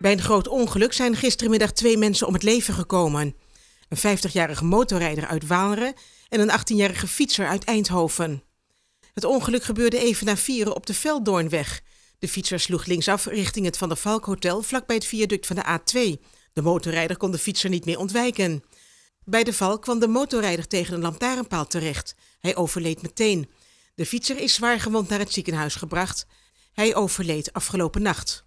Bij een groot ongeluk zijn gistermiddag twee mensen om het leven gekomen. Een 50-jarige motorrijder uit Waalre en een 18-jarige fietser uit Eindhoven. Het ongeluk gebeurde even na vieren op de Velddoornweg. De fietser sloeg linksaf richting het Van der Valk Hotel vlakbij het viaduct van de A2. De motorrijder kon de fietser niet meer ontwijken. Bij de valk kwam de motorrijder tegen een lantaarnpaal terecht. Hij overleed meteen. De fietser is zwaar gewond naar het ziekenhuis gebracht. Hij overleed afgelopen nacht.